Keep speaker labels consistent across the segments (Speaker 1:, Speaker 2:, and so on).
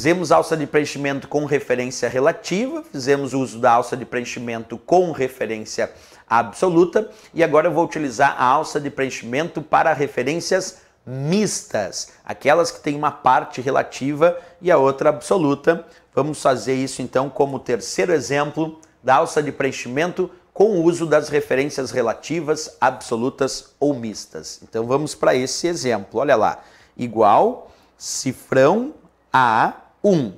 Speaker 1: Fizemos alça de preenchimento com referência relativa, fizemos uso da alça de preenchimento com referência absoluta e agora eu vou utilizar a alça de preenchimento para referências mistas, aquelas que têm uma parte relativa e a outra absoluta. Vamos fazer isso então como terceiro exemplo da alça de preenchimento com o uso das referências relativas, absolutas ou mistas. Então vamos para esse exemplo. Olha lá, igual cifrão a 1.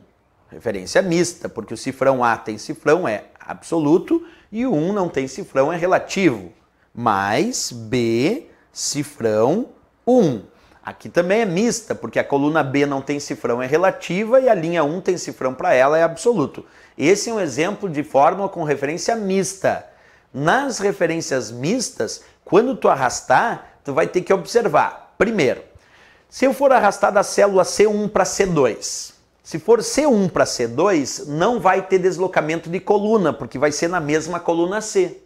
Speaker 1: Referência mista, porque o cifrão A tem cifrão é absoluto e o 1 não tem cifrão é relativo. Mais B, cifrão 1. Aqui também é mista, porque a coluna B não tem cifrão, é relativa, e a linha 1 tem cifrão para ela, é absoluto. Esse é um exemplo de fórmula com referência mista. Nas referências mistas, quando tu arrastar, tu vai ter que observar, primeiro, se eu for arrastar da célula C1 para C2, se for C1 para C2, não vai ter deslocamento de coluna, porque vai ser na mesma coluna C.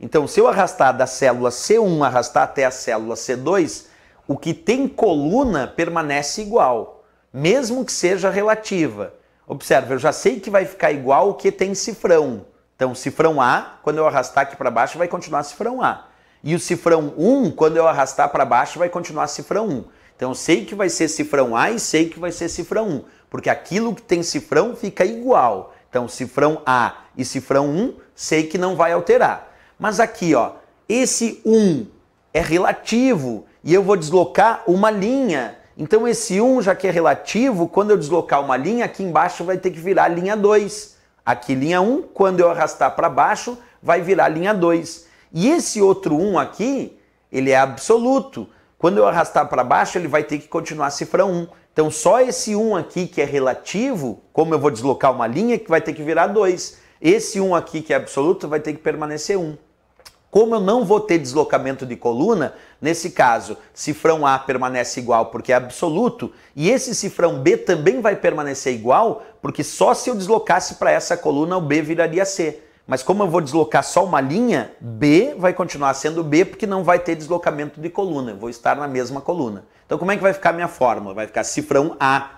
Speaker 1: Então, se eu arrastar da célula C1 arrastar até a célula C2, o que tem coluna permanece igual, mesmo que seja relativa. Observe, eu já sei que vai ficar igual o que tem cifrão. Então, cifrão A, quando eu arrastar aqui para baixo, vai continuar cifrão A. E o cifrão 1, quando eu arrastar para baixo, vai continuar cifrão 1. Então sei que vai ser cifrão A e sei que vai ser cifrão 1, porque aquilo que tem cifrão fica igual. Então cifrão A e cifrão 1, sei que não vai alterar. Mas aqui, ó, esse 1 é relativo e eu vou deslocar uma linha. Então esse 1, já que é relativo, quando eu deslocar uma linha, aqui embaixo vai ter que virar linha 2. Aqui linha 1, quando eu arrastar para baixo, vai virar linha 2. E esse outro 1 aqui, ele é absoluto. Quando eu arrastar para baixo, ele vai ter que continuar a cifra 1. Então, só esse 1 aqui que é relativo, como eu vou deslocar uma linha, que vai ter que virar 2. Esse 1 aqui que é absoluto vai ter que permanecer 1. Como eu não vou ter deslocamento de coluna, nesse caso, cifrão A permanece igual porque é absoluto, e esse cifrão B também vai permanecer igual, porque só se eu deslocasse para essa coluna o B viraria C. Mas como eu vou deslocar só uma linha, B vai continuar sendo B porque não vai ter deslocamento de coluna, eu vou estar na mesma coluna. Então como é que vai ficar a minha fórmula? Vai ficar cifrão A,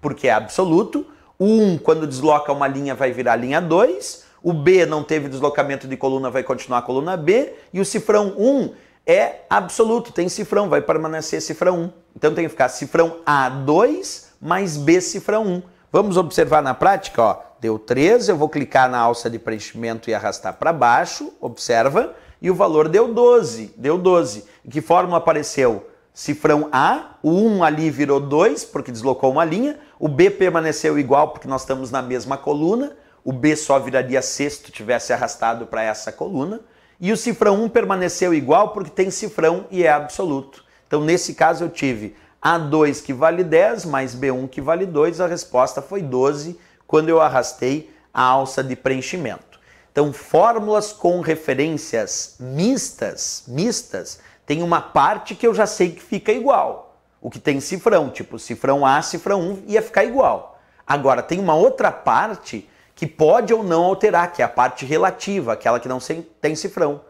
Speaker 1: porque é absoluto. O 1, quando desloca uma linha, vai virar linha 2. O B não teve deslocamento de coluna, vai continuar a coluna B. E o cifrão 1 é absoluto, tem cifrão, vai permanecer cifrão 1. Então tem que ficar cifrão A2 mais B cifrão 1. Vamos observar na prática, ó, deu 13, eu vou clicar na alça de preenchimento e arrastar para baixo, observa, e o valor deu 12, deu 12. Em que forma apareceu? Cifrão A, o 1 ali virou 2, porque deslocou uma linha, o B permaneceu igual porque nós estamos na mesma coluna, o B só viraria sexto tivesse arrastado para essa coluna, e o cifrão 1 permaneceu igual porque tem cifrão e é absoluto. Então, nesse caso, eu tive a2 que vale 10 mais B1 que vale 2, a resposta foi 12 quando eu arrastei a alça de preenchimento. Então, fórmulas com referências mistas, mistas, tem uma parte que eu já sei que fica igual. O que tem cifrão, tipo cifrão A, cifrão 1, ia ficar igual. Agora, tem uma outra parte que pode ou não alterar, que é a parte relativa, aquela que não tem cifrão.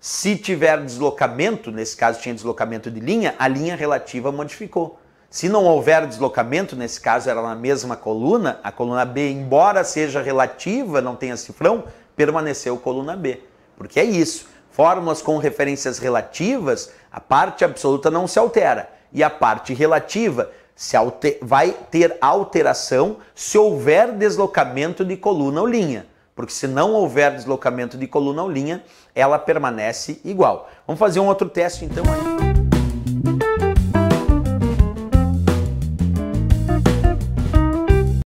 Speaker 1: Se tiver deslocamento, nesse caso tinha deslocamento de linha, a linha relativa modificou. Se não houver deslocamento, nesse caso era na mesma coluna, a coluna B, embora seja relativa, não tenha cifrão, permaneceu coluna B. Porque é isso. Fórmulas com referências relativas, a parte absoluta não se altera. E a parte relativa se alter... vai ter alteração se houver deslocamento de coluna ou linha porque se não houver deslocamento de coluna ou linha, ela permanece igual. Vamos fazer um outro teste então aí.